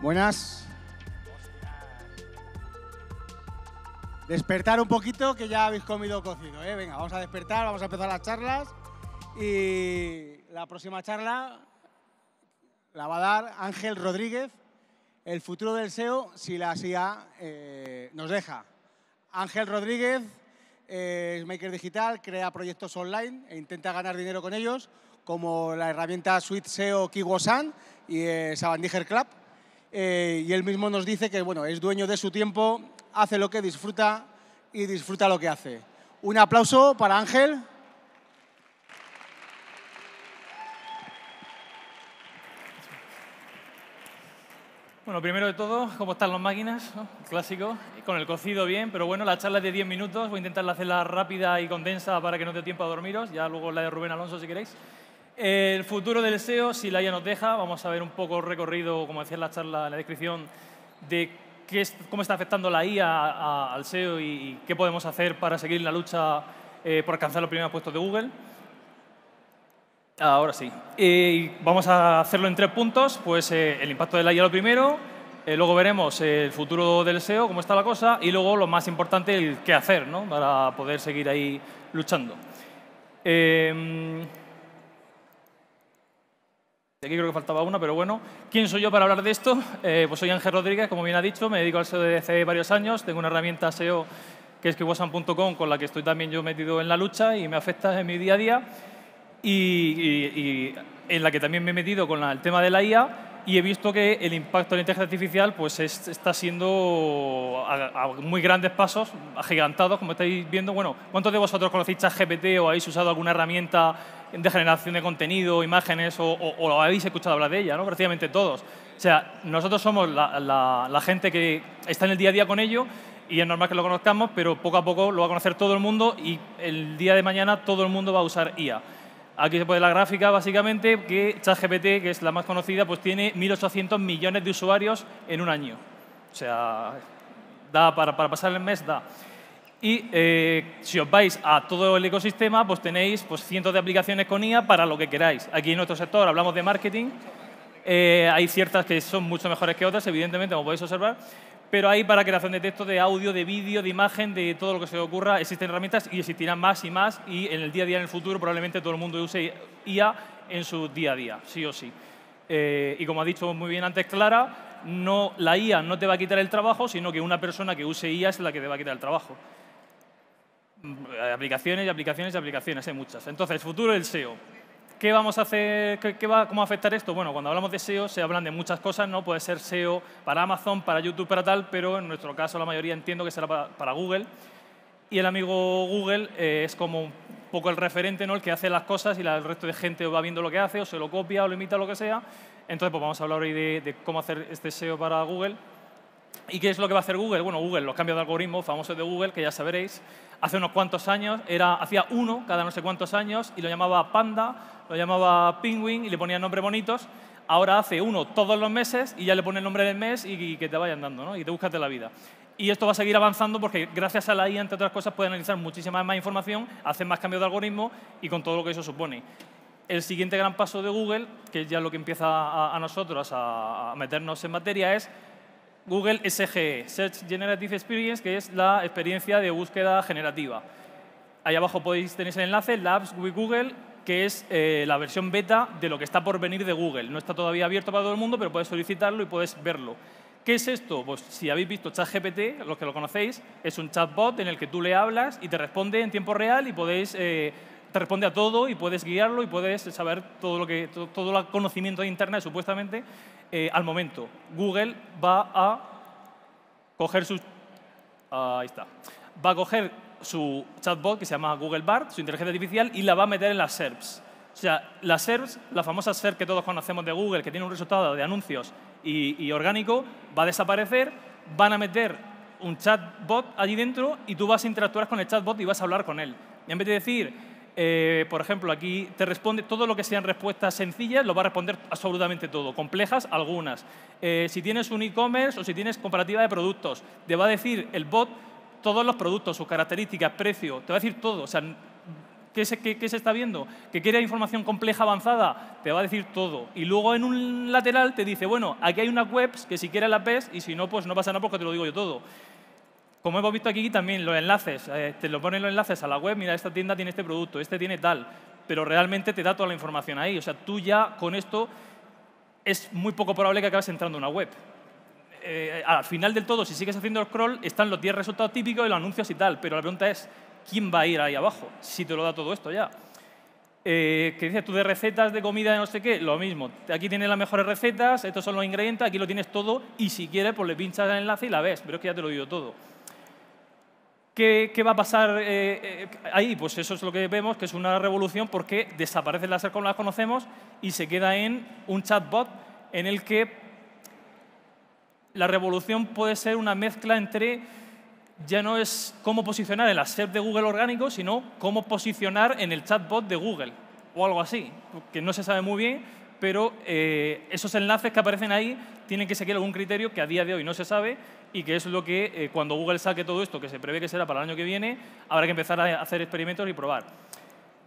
Buenas. Despertar un poquito, que ya habéis comido cocido. ¿eh? Venga, vamos a despertar, vamos a empezar las charlas. Y la próxima charla la va a dar Ángel Rodríguez, el futuro del SEO, si la CIA e eh, nos deja. Ángel Rodríguez eh, es maker digital, crea proyectos online e intenta ganar dinero con ellos, como la herramienta Suite SEO Kiwosan y el eh, Club. Eh, y él mismo nos dice que bueno, es dueño de su tiempo, hace lo que disfruta y disfruta lo que hace. Un aplauso para Ángel. Bueno, primero de todo, ¿cómo están las máquinas? Clásico, con el cocido bien, pero bueno, la charla es de 10 minutos, voy a intentar hacerla rápida y condensa para que no te dé tiempo a dormiros, ya luego la de Rubén Alonso si queréis. El futuro del SEO, si la IA nos deja, vamos a ver un poco recorrido, como decía en la charla, en la descripción, de cómo está afectando la IA al SEO y, qué podemos hacer para seguir la lucha eh, por alcanzar los primeros puestos de Google. Ahora sí. vamos a hacerlo en tres puntos. Pues eh, el impacto de la IA lo primero, eh, luego veremos el futuro del SEO, cómo está la cosa, y luego lo más importante, el qué hacer, Para poder seguir ahí luchando. Em, Aquí creo que faltaba una, pero bueno. ¿Quién soy yo para hablar de esto? Eh, pues soy Ángel Rodríguez, como bien ha dicho, me dedico al SEO desde hace varios años. Tengo una herramienta SEO que es kiwasan.com, con la que estoy también yo metido en la lucha y me afecta en mi día a día. Y, en la que también me he metido con el tema de la IA y he visto que el impacto de la inteligencia artificial pues está siendo a, muy grandes pasos, agigantados, como estáis viendo. Bueno, ¿cuántos de vosotros conocéis ChatGPT o habéis usado alguna herramienta de generación de contenido, imágenes, o, habéis escuchado hablar de ella, ¿no? prácticamente todos. O sea, nosotros somos la, gente que está en el día a día con ello y es normal que lo conozcamos, pero poco a poco lo va a conocer todo el mundo y el día de mañana todo el mundo va a usar IA. Aquí se puede la gráfica, básicamente, que ChatGPT, que es la más conocida, pues tiene 1.800 millones de usuarios en un año. O sea, da para, para pasar el mes, da. Y eh, si os vais a todo el ecosistema, pues tenéis pues, cientos de aplicaciones con IA para lo que queráis. Aquí en nuestro sector hablamos de marketing. Eh, hay ciertas que son mucho mejores que otras, evidentemente, como podéis observar. Pero hay para creación de texto, de audio, de vídeo, de imagen, de todo lo que se os ocurra, existen herramientas y existirán más y más. Y en el día a día, en el futuro, probablemente todo el mundo use IA en su día a día, sí o sí. Eh, y como ha dicho muy bien antes Clara, no, la IA no te va a quitar el trabajo, sino que una persona que use IA es la que te va a quitar el trabajo. Eh, aplicaciones y aplicaciones y aplicaciones, hay muchas. Entonces, el futuro del SEO. ¿Qué vamos a hacer? va, ¿Cómo va a afectar esto? Bueno, cuando hablamos de SEO se hablan de muchas cosas, ¿no? Puede ser SEO para Amazon, para YouTube, para tal, pero en nuestro caso la mayoría entiendo que será para, Google. Y el amigo Google eh, es como un poco el referente, ¿no? El que hace las cosas y el resto de gente va viendo lo que hace o se lo copia o lo imita, lo que sea. Entonces, pues vamos a hablar hoy de cómo hacer este SEO para Google. ¿Y qué es lo que va a hacer Google? Bueno, Google, los cambios de algoritmo famosos de Google, que ya sabréis, hace unos cuantos años, era, hacía uno cada no sé cuántos años y lo llamaba Panda, lo llamaba Penguin y le ponían nombres bonitos. Ahora hace uno todos los meses y ya le pone el nombre del mes y, que te vayan dando, ¿no? Y te buscas la vida. Y esto va a seguir avanzando porque gracias a la IA, entre otras cosas, puede analizar muchísima más información, hacer más cambios de algoritmo y con todo lo que eso supone el siguiente gran paso de Google, que es ya lo que empieza a, nosotros a, meternos en materia, es Google SGE, Search Generative Experience, que es la experiencia de búsqueda generativa. Ahí abajo podéis el enlace, Labs with Google, que es eh, la versión beta de lo que está por venir de Google. No está todavía abierto para todo el mundo, pero puedes solicitarlo y puedes verlo. ¿Qué es esto? Pues si habéis visto ChatGPT, los que lo conocéis, es un chatbot en el que tú le hablas y te responde en tiempo real y podéis, eh, te responde a todo y puedes guiarlo y puedes saber todo lo que, todo, todo el conocimiento de internet, supuestamente, eh, al momento, Google va a coger su... está. Va a coger su chatbot que se llama Google Bard, su inteligencia artificial, y la va a meter en las SERPs. O sea, las SERPs, la famosa SERP que todos conocemos de Google, que tiene un resultado de anuncios y, y orgánico, va a desaparecer, van a meter un chatbot allí dentro y tú vas a interactuar con el chatbot y vas a hablar con él. Y en vez de decir, eh, por ejemplo, aquí te responde todo lo que sean respuestas sencillas, lo va a responder absolutamente todo. Complejas, algunas. Eh, si tienes un e-commerce o si tienes comparativa de productos, te va a decir el bot todos los productos, sus características, precio, te va a decir todo. O sea, ¿Qué se, se, está viendo? ¿Que quiere información compleja avanzada? Te va a decir todo. Y luego en un lateral te dice, bueno, aquí hay unas webs que si quieres la ves y si no, pues no pasa nada porque te lo digo yo todo. Como hemos visto aquí también, los enlaces, eh, te lo ponen los enlaces a la web, mira, esta tienda tiene este producto, este tiene tal, pero realmente te da toda la información ahí. O sea, tú ya con esto es muy poco probable que acabes entrando a una web. Eh, al final del todo, si sigues haciendo el scroll, están los 10 resultados típicos y los anuncios y tal, pero la pregunta es, ¿quién va a ir ahí abajo si te lo da todo esto ya? ¿Qué eh, que dices tú de recetas de comida de no sé qué, lo mismo. Aquí tienes las mejores recetas, estos son los ingredientes, aquí lo tienes todo y si quieres, pues le pinchas el enlace y la ves, pero es que ya te lo digo todo. ¿Qué, va a pasar eh, eh, ahí? Pues eso es lo que vemos, que es una revolución porque desaparece las SER como las conocemos y se queda en un chatbot en el que la revolución puede ser una mezcla entre ya no es cómo posicionar el SERP de Google orgánico, sino cómo posicionar en el chatbot de Google o algo así, que no se sabe muy bien, pero eh, esos enlaces que aparecen ahí tienen que seguir algún criterio que a día de hoy no se sabe y que es lo que eh, cuando Google saque todo esto, que se prevé que será para el año que viene, habrá que empezar a hacer experimentos y probar.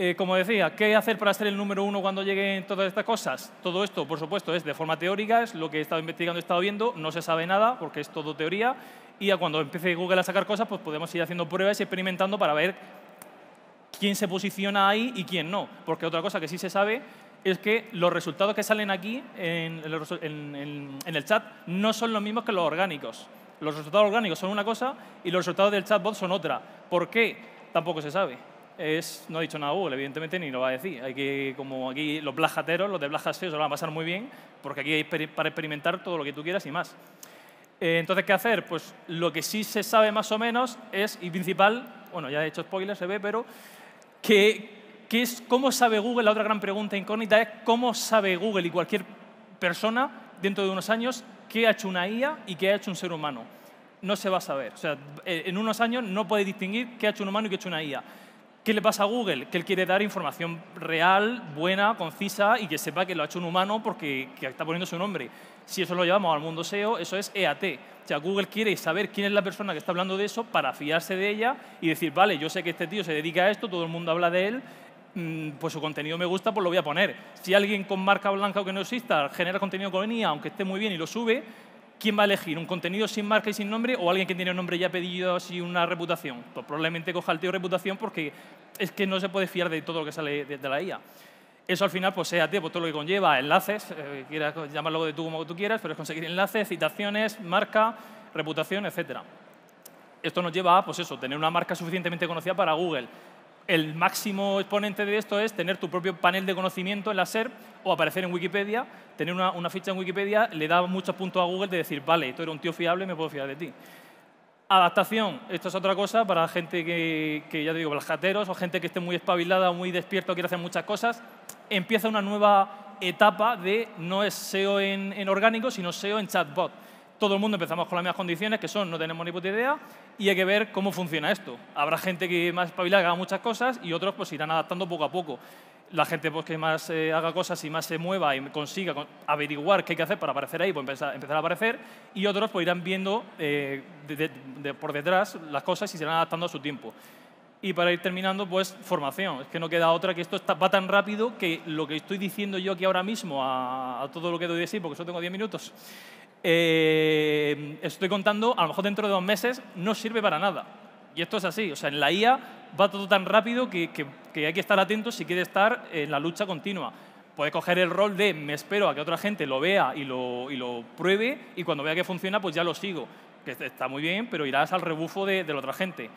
Eh, como decía, ¿qué hacer para ser el número uno cuando lleguen todas estas cosas? Todo esto, por supuesto, es de forma teórica, es lo que he estado investigando, he estado viendo, no se sabe nada porque es todo teoría y a cuando empiece Google a sacar cosas, pues podemos ir haciendo pruebas y experimentando para ver quién se posiciona ahí y quién no. Porque otra cosa que sí se sabe es que los resultados que salen aquí en, en el chat no son los mismos que los orgánicos. Los resultados orgánicos son una cosa y los resultados del chatbot son otra. ¿Por qué? Tampoco se sabe. Es, no ha dicho nada Google, evidentemente, ni lo va a decir. Hay que, como aquí los blajateros, los de blajaseos, se lo van a pasar muy bien, porque aquí hay para experimentar todo lo que tú quieras y más. Eh, entonces, ¿qué hacer? Pues lo que sí se sabe más o menos es, y principal, bueno, ya he hecho spoiler, se ve, pero que, que es cómo sabe Google, la otra gran pregunta incógnita es cómo sabe Google y cualquier persona dentro de unos años qué ha hecho una IA y qué ha hecho un ser humano. No se va a saber. O sea, eh, en unos años no puede distinguir qué ha hecho un humano y qué ha hecho una IA. ¿Qué le pasa a Google? Que él quiere dar información real, buena, concisa y que sepa que lo ha hecho un humano porque está poniendo su nombre. Si eso lo llevamos al mundo SEO, eso es EAT. O Google quiere saber quién es la persona que está hablando de eso para fiarse de ella y decir, vale, yo sé que este tío se dedica a esto, todo el mundo habla de él, Mm, pues su contenido me gusta, pues lo voy a poner. Si alguien con marca blanca o que no exista genera contenido con IA, aunque esté muy bien y lo sube, ¿quién va a elegir? ¿Un contenido sin marca y sin nombre o alguien que tiene un nombre ya pedido y una reputación? Pues probablemente coja el tío reputación porque es que no se puede fiar de todo lo que sale de, la IA. Eso al final, pues sea, tío, pues todo lo que conlleva, enlaces, eh, quieras llamarlo de tú como tú quieras, pero es conseguir enlaces, citaciones, marca, reputación, etcétera. Esto nos lleva a, pues eso, tener una marca suficientemente conocida para Google el máximo exponente de esto es tener tu propio panel de conocimiento en la SERP o aparecer en Wikipedia. Tener una, ficha en Wikipedia le da muchos puntos a Google de decir, vale, tú eres un tío fiable, me puedo fiar de ti. Adaptación, esto es otra cosa para gente que, ya te digo, para los jateros o gente que esté muy espabilada muy despierto, quiere hacer muchas cosas. Empieza una nueva etapa de no es SEO en orgánico, sino SEO en chatbot todo el mundo empezamos con las mismas condiciones, que son no tenemos ni puta idea, y hay que ver cómo funciona esto. Habrá gente que más espabilada que haga muchas cosas y otros pues irán adaptando poco a poco. La gente pues, que más eh, haga cosas y más se mueva y consiga averiguar qué hay que hacer para aparecer ahí, pues empezar, empezar a aparecer, y otros pues irán viendo eh, por detrás las cosas y se irán adaptando a su tiempo. Y para ir terminando, pues formación. Es que no queda otra que esto va tan rápido que lo que estoy diciendo yo aquí ahora mismo a, todo lo que doy de sí, porque solo tengo 10 minutos, eh, estoy contando, a lo mejor dentro de dos meses no sirve para nada. Y esto es así, o sea, en la IA va todo tan rápido que, que, hay que estar atentos si quiere estar en la lucha continua. Puedes coger el rol de me espero a que otra gente lo vea y lo, y lo pruebe y cuando vea que funciona pues ya lo sigo, que está muy bien, pero irás al rebufo de, la otra gente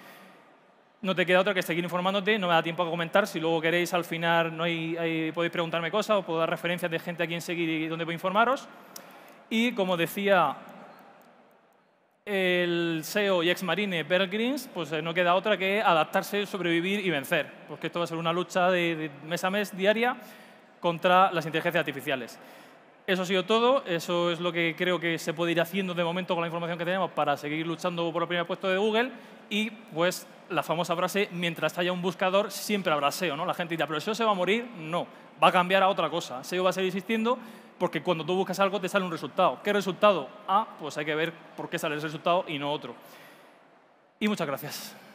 no te queda otra que seguir informándote, no me da tiempo a comentar, si luego queréis al final no hay, podéis preguntarme cosas o puedo dar referencias de gente a quien seguir y dónde puedo informaros. Y como decía el SEO y ex marine pues eh, no queda otra que adaptarse, sobrevivir y vencer, porque esto va a ser una lucha de, mes a mes diaria contra las inteligencias artificiales. Eso ha sido todo, eso es lo que creo que se puede ir haciendo de momento con la información que tenemos para seguir luchando por el primer puesto de Google y pues la famosa frase, mientras haya un buscador siempre habrá SEO, ¿no? La gente dirá, pero el SEO se va a morir, no, va a cambiar a otra cosa. SEO va a seguir existiendo porque cuando tú buscas algo te sale un resultado. ¿Qué resultado? Ah, pues hay que ver por qué sale ese resultado y no otro. Y muchas gracias.